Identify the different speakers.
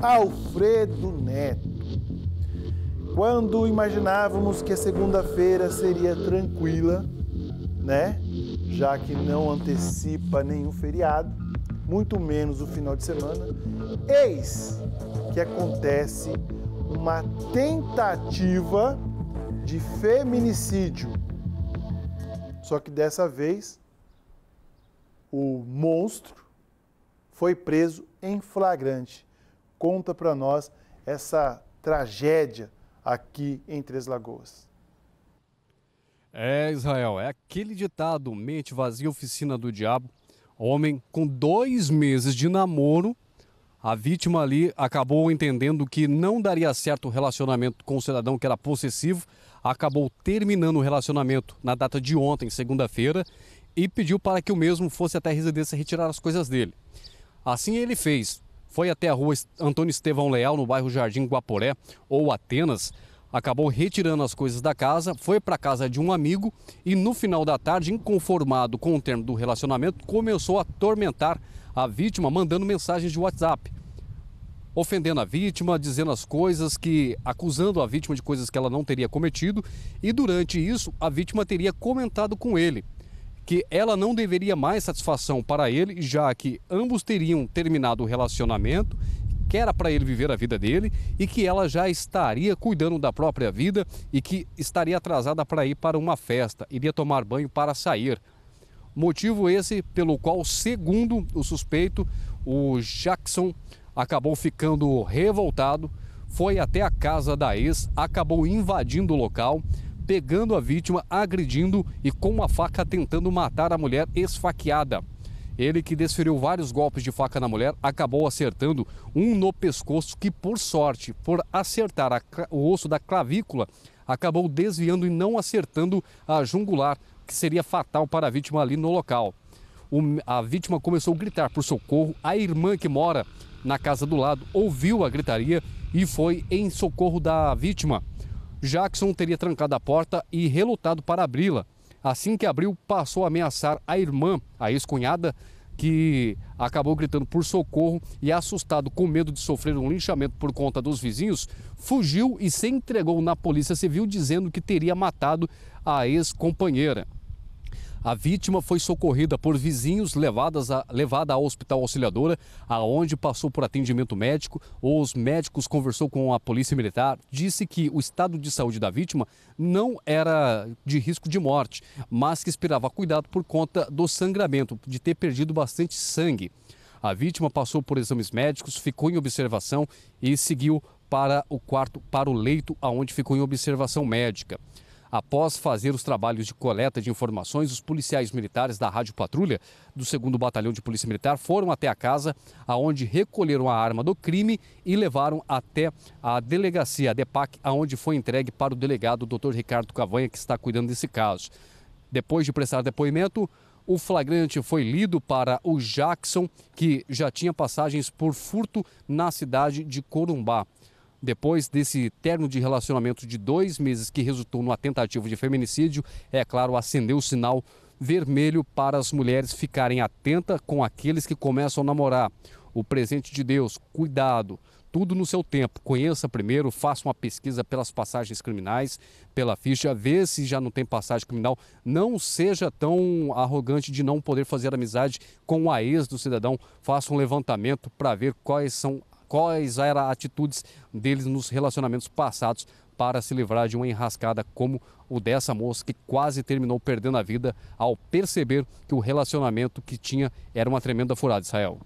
Speaker 1: Alfredo Neto. Quando imaginávamos que a segunda-feira seria tranquila, né? Já que não antecipa nenhum feriado, muito menos o final de semana, eis que acontece uma tentativa de feminicídio. Só que dessa vez o monstro foi preso em flagrante conta para nós essa tragédia aqui em Três Lagoas.
Speaker 2: É, Israel, é aquele ditado: mente vazia, oficina do diabo. Homem com dois meses de namoro, a vítima ali acabou entendendo que não daria certo o relacionamento com o cidadão que era possessivo, acabou terminando o relacionamento na data de ontem, segunda-feira, e pediu para que o mesmo fosse até a residência retirar as coisas dele. Assim ele fez foi até a rua Antônio Estevão Leal, no bairro Jardim Guaporé ou Atenas, acabou retirando as coisas da casa, foi para a casa de um amigo e no final da tarde, inconformado com o termo do relacionamento, começou a atormentar a vítima mandando mensagens de WhatsApp, ofendendo a vítima, dizendo as coisas que acusando a vítima de coisas que ela não teria cometido, e durante isso a vítima teria comentado com ele que ela não deveria mais satisfação para ele, já que ambos teriam terminado o relacionamento, que era para ele viver a vida dele e que ela já estaria cuidando da própria vida e que estaria atrasada para ir para uma festa, iria tomar banho para sair. Motivo esse pelo qual, segundo o suspeito, o Jackson acabou ficando revoltado, foi até a casa da ex, acabou invadindo o local, pegando a vítima, agredindo e com uma faca tentando matar a mulher esfaqueada. Ele que desferiu vários golpes de faca na mulher acabou acertando um no pescoço que, por sorte, por acertar a, o osso da clavícula, acabou desviando e não acertando a jungular, que seria fatal para a vítima ali no local. O, a vítima começou a gritar por socorro. A irmã que mora na casa do lado ouviu a gritaria e foi em socorro da vítima. Jackson teria trancado a porta e relutado para abri-la. Assim que abriu, passou a ameaçar a irmã, a ex-cunhada, que acabou gritando por socorro e, assustado com medo de sofrer um linchamento por conta dos vizinhos, fugiu e se entregou na Polícia Civil dizendo que teria matado a ex-companheira. A vítima foi socorrida por vizinhos, levadas a, levada ao Hospital Auxiliadora, aonde passou por atendimento médico. Os médicos conversou com a Polícia Militar, disse que o estado de saúde da vítima não era de risco de morte, mas que esperava cuidado por conta do sangramento, de ter perdido bastante sangue. A vítima passou por exames médicos, ficou em observação e seguiu para o quarto, para o leito, aonde ficou em observação médica. Após fazer os trabalhos de coleta de informações, os policiais militares da Rádio Patrulha do 2 Batalhão de Polícia Militar foram até a casa, aonde recolheram a arma do crime e levaram até a delegacia, a DEPAC, aonde foi entregue para o delegado Dr. Ricardo Cavanha, que está cuidando desse caso. Depois de prestar depoimento, o flagrante foi lido para o Jackson, que já tinha passagens por furto na cidade de Corumbá. Depois desse término de relacionamento de dois meses que resultou numa tentativa de feminicídio, é claro, acendeu o sinal vermelho para as mulheres ficarem atentas com aqueles que começam a namorar. O presente de Deus, cuidado, tudo no seu tempo. Conheça primeiro, faça uma pesquisa pelas passagens criminais, pela ficha, vê se já não tem passagem criminal. Não seja tão arrogante de não poder fazer amizade com a ex do cidadão. Faça um levantamento para ver quais são quais eram atitudes deles nos relacionamentos passados para se livrar de uma enrascada como o dessa moça que quase terminou perdendo a vida ao perceber que o relacionamento que tinha era uma tremenda furada, Israel.